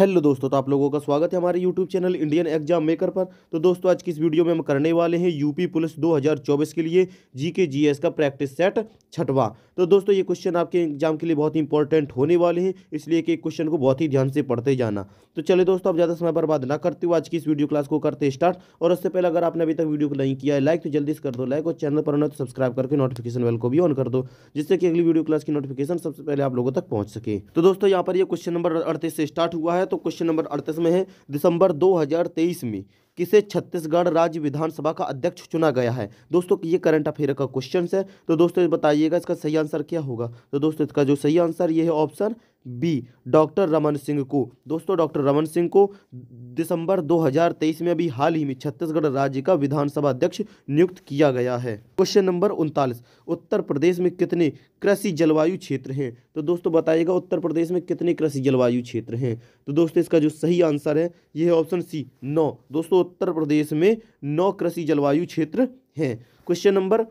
hello दोस्तों तो आप लोगों का स्वागत है हमारे YouTube channel Indian exam maker पर तो दोस्तों आज की इस वीडियो में हम करने वाले हैं यूपी पुलिस 2024 के लिए जीके जीएस का प्रैक्टिस सेट छठवा तो दोस्तों ये क्वेश्चन आपके एग्जाम के लिए बहुत ही इंपॉर्टेंट होने वाले हैं इसलिए कि क्वेश्चन को बहुत ही ध्यान से पढ़ते जाना तो चले दोस्तों आप ज़्यादा समय बर्बाद ना करते हुए आज की इस वीडियो क्लास को करते स्टार्ट और उससे पहले अगर आपने अभी तक वीडियो को नहीं किया है लाइक तो जल्दी से कर दो लाइक और चैनल पर ना तो सब्सक्राइब करके नोटिफिकेशन बेल को भी ऑन कर दो जिससे कि अगली वीडियो क्लास की नोटिफिकेशन सबसे पहले आप लोगों तक पहुँच सके तो दोस्तों यहाँ पर यह क्वेश्चन नंबर अड़तीस से स्टार्ट हुआ है तो क्वेश्चन नंबर अड़तीस में है दिसंबर 2023 में किसे छत्तीसगढ़ राज्य विधानसभा का अध्यक्ष चुना गया है दोस्तों ये करंट अफेयर का क्वेश्चन है तो दोस्तों बताइएगा इसका सही आंसर क्या होगा तो दोस्तों इसका जो सही आंसर ये है option B doctor Raman Singh को दोस्तों डॉक्टर रमन सिंह को दिसंबर 2023 में अभी हाल ही में छत्तीसगढ़ राज्य का विधानसभा अध्यक्ष नियुक्त किया गया है क्वेश्चन नंबर उनतालीस उत्तर प्रदेश में कितने कृषि जलवायु क्षेत्र हैं तो दोस्तों बताइएगा उत्तर प्रदेश में कितने कृषि जलवायु क्षेत्र हैं तो दोस्तों इसका जो सही आंसर है यह है ऑप्शन सी नौ दोस्तों उत्तर प्रदेश में नौ कृषि जलवायु क्षेत्र हैं क्वेश्चन नंबर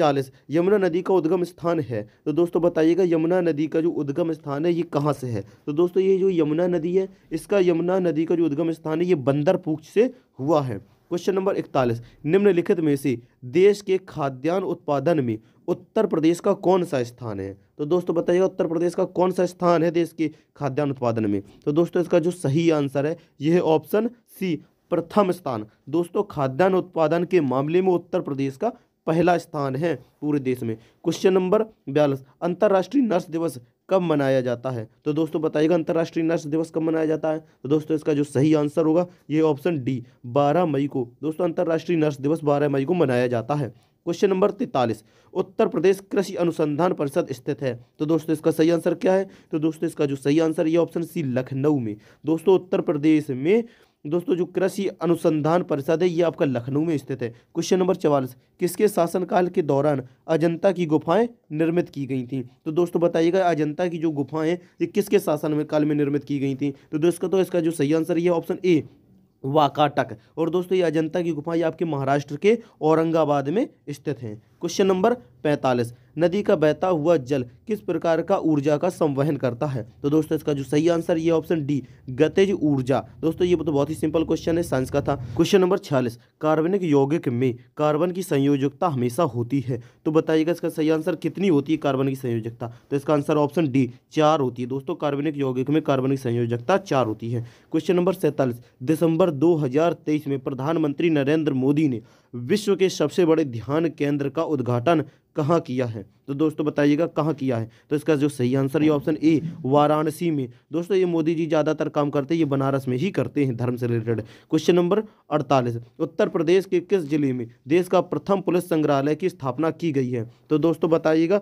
चालीस यमुना नदी का उद्गम स्थान है तो दोस्तों बताइएगा यमुना नदी का जो उद्गम स्थान है ये कहाँ से है तो दोस्तों ये जो यमुना नदी है इसका यमुना नदी का जो उद्गम स्थान है ये बंदरपूछ से हुआ है क्वेश्चन नंबर इकतालीस निम्नलिखित में से देश के खाद्यान्न उत्पादन में उत्तर प्रदेश का कौन सा स्थान है तो दोस्तों बताइएगा उत्तर प्रदेश का कौन सा स्थान है देश के खाद्यान्न उत्पादन में तो दोस्तों इसका जो सही आंसर है यह ऑप्शन सी प्रथम स्थान दोस्तों खाद्यान्न उत्पादन के मामले में उत्तर प्रदेश का पहला स्थान है पूरे देश में क्वेश्चन नंबर बयालीस अंतर्राष्ट्रीय नर्स दिवस कब मनाया जाता है तो दोस्तों बताइएगा अंतर्राष्ट्रीय नर्स दिवस कब मनाया जाता है तो दोस्तों इसका जो सही आंसर होगा ये ऑप्शन डी 12 मई को दोस्तों अंतर्राष्ट्रीय नर्स दिवस 12 मई को मनाया जाता है क्वेश्चन नंबर तैतालीस उत्तर प्रदेश कृषि अनुसंधान परिषद स्थित है तो दोस्तों इसका सही आंसर क्या है तो दोस्तों इसका जो सही आंसर ये ऑप्शन सी लखनऊ में दोस्तों उत्तर प्रदेश में दोस्तों जो कृषि अनुसंधान परिषद है ये आपका लखनऊ में स्थित है क्वेश्चन नंबर चवालीस किसके शासनकाल के दौरान अजंता की गुफाएं निर्मित की गई थी तो दोस्तों बताइएगा अजंता की जो गुफाएं ये किसके शासन में काल में निर्मित की गई थी तो दोस्तों तो इसका जो सही आंसर ये ऑप्शन ए वाकाटक और दोस्तों ये अजंता की गुफाएं ये आपके महाराष्ट्र के औरंगाबाद में स्थित हैं क्वेश्चन नंबर पैंतालीस नदी का बहता हुआ जल किस प्रकार का ऊर्जा का संवहन करता है तो दोस्तों इसका जो सही आंसर ये ऑप्शन डी गतिज ऊर्जा दोस्तों ये तो बहुत ही सिंपल क्वेश्चन है साइंस का था क्वेश्चन नंबर छियालीस कार्बनिक यौगिक में कार्बन की संयोजकता हमेशा होती है तो बताइएगा इसका सही आंसर कितनी होती है कार्बन की संयोजकता तो इसका आंसर ऑप्शन डी चार होती है दोस्तों कार्बनिक यौगिक में कार्बन की संयोजकता चार होती है क्वेश्चन नंबर सैंतालीस दिसंबर दो में प्रधानमंत्री नरेंद्र मोदी ने विश्व के सबसे बड़े ध्यान केंद्र का उद्घाटन कहाँ किया है तो दोस्तों बताइएगा कहाँ किया है तो इसका जो सही आंसर ये ऑप्शन ए वाराणसी में दोस्तों ये मोदी जी ज़्यादातर काम करते हैं ये बनारस में ही करते हैं धर्म से रिलेटेड क्वेश्चन नंबर अड़तालीस उत्तर प्रदेश के किस जिले में देश का प्रथम पुलिस संग्रहालय की स्थापना की गई है तो दोस्तों बताइएगा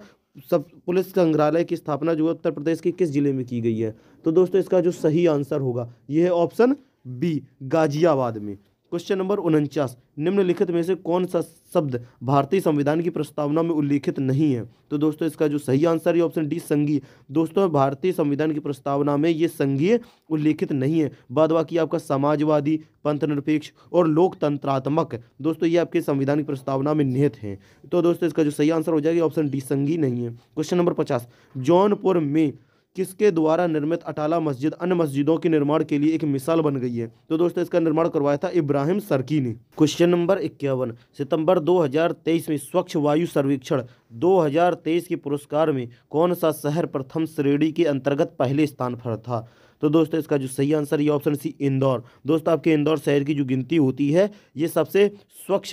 सब पुलिस संग्रहालय की स्थापना जो है उत्तर प्रदेश के किस जिले में की गई है तो दोस्तों इसका जो सही आंसर होगा यह है ऑप्शन बी गाजियाबाद में क्वेश्चन नंबर उनचास निम्नलिखित में से कौन सा शब्द भारतीय संविधान की प्रस्तावना में उल्लिखित नहीं है तो दोस्तों इसका जो सही आंसर है ऑप्शन डी संघीय दोस्तों भारतीय संविधान की प्रस्तावना में ये संघीय उल्लिखित नहीं है बाद बाकी आपका समाजवादी पंथनिरपेक्ष और लोकतंत्रात्मक दोस्तों ये आपके संविधान की प्रस्तावना में निहित हैं तो दोस्तों इसका जो सही आंसर हो जाएगा ऑप्शन डी संघी नहीं है क्वेश्चन नंबर पचास जौनपुर में किसके द्वारा निर्मित अटाला मस्जिद अन्य मस्जिदों के निर्माण के लिए एक मिसाल बन गई है तो दोस्तों इसका निर्माण करवाया था इब्राहिम सरकी ने क्वेश्चन नंबर इक्यावन सितंबर 2023 में स्वच्छ वायु सर्वेक्षण 2023 के पुरस्कार में कौन सा शहर प्रथम श्रेणी के अंतर्गत पहले स्थान पर था तो दोस्तों इसका जो सही आंसर ये ऑप्शन सी इंदौर दोस्तों आपके इंदौर शहर की जो गिनती होती है ये सबसे स्वच्छ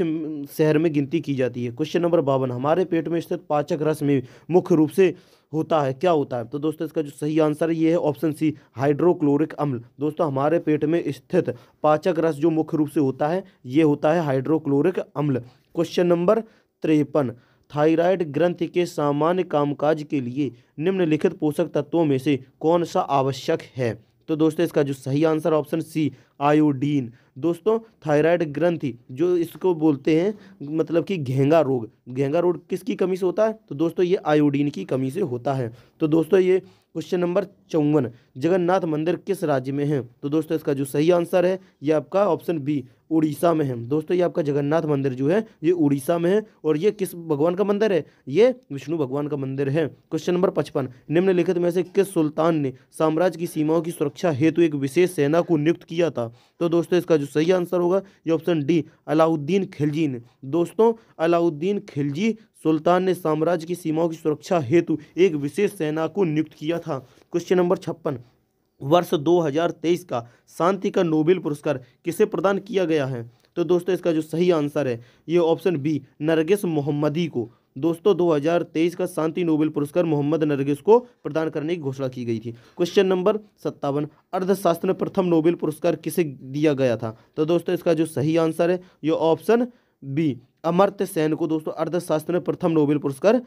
शहर में गिनती की जाती है क्वेश्चन नंबर बावन हमारे पेट में स्थित पाचक रस में मुख्य रूप से होता है क्या होता है तो दोस्तों इसका जो सही आंसर ये है ऑप्शन सी हाइड्रोक्लोरिक अम्ल दोस्तों हमारे पेट में स्थित पाचक रस जो मुख्य रूप से होता है ये होता है हाइड्रोक्लोरिक अम्ल क्वेश्चन नंबर त्रेपन थायराइड ग्रंथि के सामान्य कामकाज के लिए निम्नलिखित पोषक तत्वों में से कौन सा आवश्यक है तो दोस्तों इसका जो सही आंसर ऑप्शन सी आयोडीन दोस्तों थायराइड ग्रंथि जो इसको बोलते हैं मतलब कि घेंगा रोग घेंगा रोग किसकी कमी से होता है तो दोस्तों ये आयोडीन की कमी से होता है तो दोस्तों ये क्वेश्चन नंबर चौवन जगन्नाथ मंदिर किस राज्य में है तो दोस्तों इसका जो सही आंसर है ये आपका ऑप्शन बी उड़ीसा में है दोस्तों ये आपका जगन्नाथ मंदिर जो है ये उड़ीसा में है और ये किस भगवान का मंदिर है ये विष्णु भगवान का मंदिर है क्वेश्चन नंबर पचपन निम्नलिखित में से किस सुल्तान ने साम्राज्य की सीमाओं की सुरक्षा हेतु एक विशेष सेना को नियुक्त किया था तो दोस्तों इसका जो सही आंसर होगा ये ऑप्शन डी अलाउद्दीन खिलजी ने दोस्तों अलाउद्दीन खिलजी सुल्तान ने साम्राज्य की सीमाओं की सुरक्षा हेतु एक विशेष सेना को नियुक्त किया था क्वेश्चन नंबर छप्पन वर्ष 2023 का शांति का नोबेल पुरस्कार किसे प्रदान किया गया है तो दोस्तों इसका जो सही आंसर है ये ऑप्शन बी नरगिस मोहम्मदी को दोस्तों 2023 का शांति नोबेल पुरस्कार मोहम्मद नरगिस को प्रदान करने की घोषणा की गई थी क्वेश्चन नंबर सत्तावन अर्धशास्त्र में प्रथम नोबेल पुरस्कार किसे दिया गया था तो दोस्तों इसका जो सही आंसर है ये ऑप्शन बी अमर्त्य सेन को दोस्तों अर्धशास्त्र में प्रथम नोबेल पुरस्कार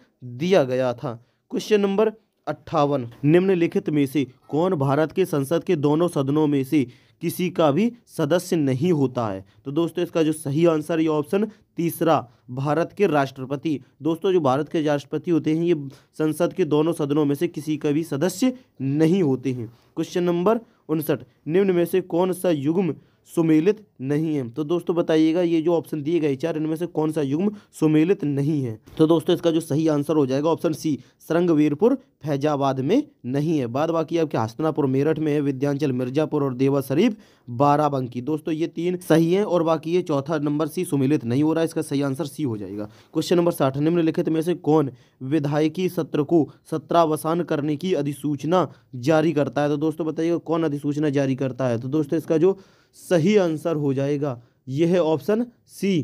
दिया गया था क्वेश्चन नंबर अट्ठावन निम्नलिखित में से कौन भारत के संसद के दोनों सदनों में से किसी का भी सदस्य नहीं होता है तो दोस्तों इसका जो सही आंसर ये ऑप्शन तीसरा भारत के राष्ट्रपति दोस्तों जो भारत के राष्ट्रपति होते हैं ये संसद के दोनों सदनों में से किसी का भी सदस्य नहीं होते हैं क्वेश्चन नंबर उनसठ निम्न में से कौन सा युग्म सुमेलित नहीं है तो दोस्तों बताइएगा ये जो ऑप्शन दिए गए चार इनमें से कौन सा युग्म सुमेलित नहीं है तो दोस्तों इसका जो सही आंसर हो जाएगा ऑप्शन सी सरंगवीरपुर फैजाबाद में नहीं है बाद बाकी आपके हस्तनापुर मेरठ में है विद्यांचल मिर्जापुर और देवा शरीफ बाराबंकी दोस्तों ये तीन सही है और बाकी ये चौथा नंबर सी सुमेलित नहीं हो रहा है इसका सही आंसर सी हो जाएगा क्वेश्चन नंबर साठ निम्नलिखित में से कौन विधायकी सत्र को सत्रावसान करने की अधिसूचना जारी करता है तो दोस्तों बताइएगा कौन अधिसूचना जारी करता है तो दोस्तों इसका जो सही आंसर हो जाएगा यह है ऑप्शन सी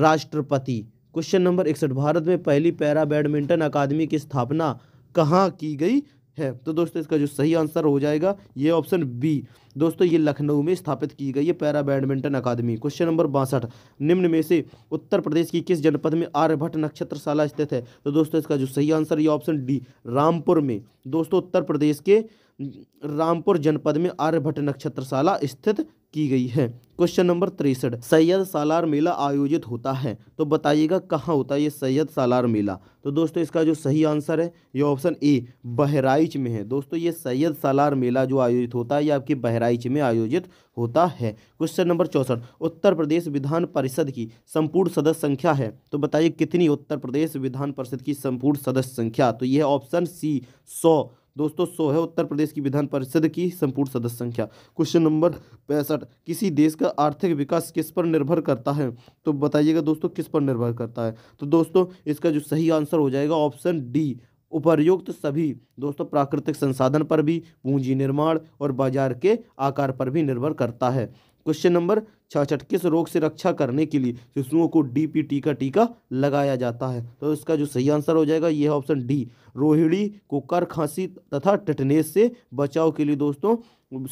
राष्ट्रपति क्वेश्चन नंबर इकसठ भारत में पहली पैरा बैडमिंटन अकादमी की स्थापना कहाँ की गई है तो दोस्तों इसका जो सही आंसर हो जाएगा ये ऑप्शन बी दोस्तों ये लखनऊ में स्थापित की गई है para badminton academy question number बासठ निम्न में से उत्तर प्रदेश की किस जनपद में आर्यभट्ट नक्षत्रशाला स्थित है तो दोस्तों इसका जो सही आंसर ये ऑप्शन डी रामपुर में दोस्तों उत्तर प्रदेश के रामपुर जनपद में आर्यभट्ट नक्षत्रशाला स्थित की गई है क्वेश्चन नंबर तिरसठ सैयद सालार मेला आयोजित होता है तो बताइएगा कहाँ होता है ये सैयद सालार मेला तो दोस्तों इसका जो सही आंसर है ये ऑप्शन ए बहराइच में है दोस्तों ये सैयद सालार मेला जो आयोजित होता है ये आपकी बहराइच में आयोजित होता है क्वेश्चन नंबर चौंसठ उत्तर प्रदेश विधान परिषद की संपूर्ण सदस्य संख्या है तो बताइए कितनी उत्तर प्रदेश विधान परिषद की संपूर्ण सदस्य संख्या तो यह ऑप्शन सी सौ दोस्तों सो है उत्तर प्रदेश की विधान परिषद की संपूर्ण सदस्य संख्या क्वेश्चन नंबर पैंसठ किसी देश का आर्थिक विकास किस पर निर्भर करता है तो बताइएगा दोस्तों किस पर निर्भर करता है तो दोस्तों इसका जो सही आंसर हो जाएगा ऑप्शन डी उपर्युक्त सभी दोस्तों प्राकृतिक संसाधन पर भी पूंजी निर्माण और बाजार के आकार पर भी निर्भर करता है क्वेश्चन नंबर छाछठ किस रोग से रक्षा करने के लिए शिशुओं को डीपीटी का टीका लगाया जाता है तो इसका जो सही आंसर हो जाएगा यह ऑप्शन डी रोहिणी कुकर खांसी तथा टिटनेस से बचाव के लिए दोस्तों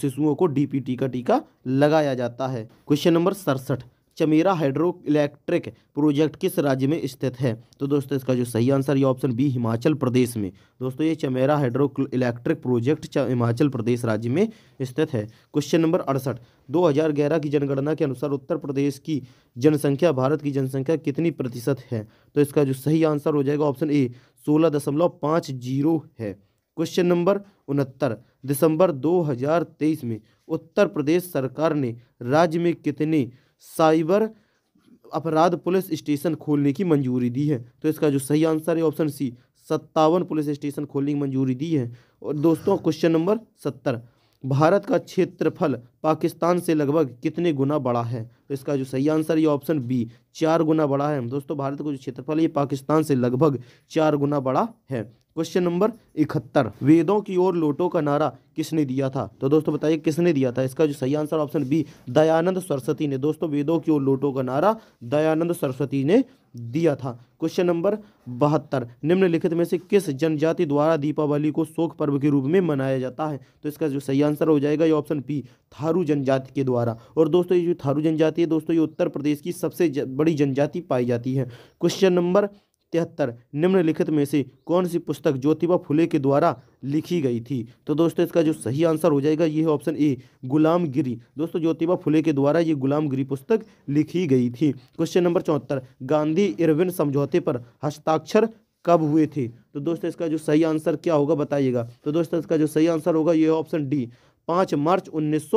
शिशुओं को डीपीटी का टीका लगाया जाता है क्वेश्चन नंबर सड़सठ चमेरा हाइड्रो इलेक्ट्रिक प्रोजेक्ट किस राज्य में स्थित है तो दोस्तों इसका जो सही आंसर ये ऑप्शन बी हिमाचल प्रदेश में दोस्तों ये Chamera hydro electric project Himachal Pradesh राज्य में स्थित है क्वेश्चन नंबर अड़सठ 2011 की जनगणना के अनुसार उत्तर प्रदेश की जनसंख्या भारत की जनसंख्या कितनी प्रतिशत है तो इसका जो सही आंसर हो जाएगा ऑप्शन ए सोलह दशमलव पाँच जीरो है क्वेश्चन नंबर उनहत्तर दिसंबर 2023 में उत्तर प्रदेश सरकार ने राज्य में कितने साइबर अपराध पुलिस स्टेशन खोलने की मंजूरी दी है तो इसका जो सही आंसर है ऑप्शन सी सत्तावन पुलिस स्टेशन खोलने की मंजूरी दी है और दोस्तों क्वेश्चन नंबर सत्तर भारत का क्षेत्रफल पाकिस्तान से लगभग कितने गुना बड़ा है तो इसका जो सही आंसर ये ऑप्शन बी चार गुना बड़ा है दोस्तों भारत का जो क्षेत्रफल ये पाकिस्तान से लगभग चार गुना बड़ा है क्वेश्चन नंबर इकहत्तर वेदों की ओर लोटो का नारा किसने दिया था तो दोस्तों बताइए किसने दिया था इसका जो सही answer option B Dayanand Saraswati ने दोस्तों वेदों की ओर लोटो का नारा दयानंद सरस्वती ने दिया था क्वेश्चन नंबर बहत्तर निम्नलिखित में से किस जनजाति द्वारा दीपावली को शोक पर्व के रूप में मनाया जाता है तो इसका जो सही आंसर हो जाएगा ये ऑप्शन पी थारू जनजाति के द्वारा और दोस्तों ये जो थारू जनजाति है दोस्तों ये उत्तर प्रदेश की सबसे बड़ी जनजाति पाई जाती है क्वेश्चन नंबर तिहत्तर निम्नलिखित में से कौन सी पुस्तक ज्योतिबा फुले के द्वारा लिखी गई थी तो दोस्तों इसका जो सही आंसर हो जाएगा ये ऑप्शन ए गुलामगिरी दोस्तों ज्योतिबा फुले के द्वारा ये गुलामगिरी पुस्तक लिखी गई थी क्वेश्चन नंबर चौहत्तर गांधी इरविन समझौते पर हस्ताक्षर कब हुए थे तो दोस्तों इसका जो सही आंसर क्या होगा बताइएगा तो दोस्तों इसका जो सही आंसर होगा ये ऑप्शन डी पाँच मार्च उन्नीस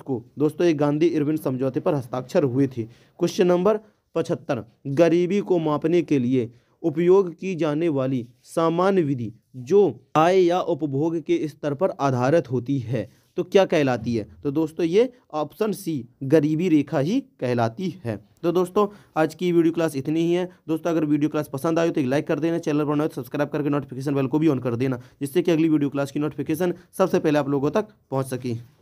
को दोस्तों ये गांधी इरविन समझौते पर हस्ताक्षर हुए थे क्वेश्चन नंबर पचहत्तर गरीबी को मापने के लिए उपयोग की जाने वाली सामान्य विधि जो आय या उपभोग के स्तर पर आधारित होती है तो क्या कहलाती है तो दोस्तों ये ऑप्शन सी गरीबी रेखा ही कहलाती है तो दोस्तों आज की वीडियो क्लास इतनी ही है दोस्तों अगर वीडियो क्लास पसंद आए तो एक लाइक कर देना चैनल पर नए तो सब्सक्राइब करके नोटिफिकेशन बेल को भी ऑन कर देना जिससे कि अगली वीडियो क्लास की नोटिफिकेशन सबसे पहले आप लोगों तक पहुँच सके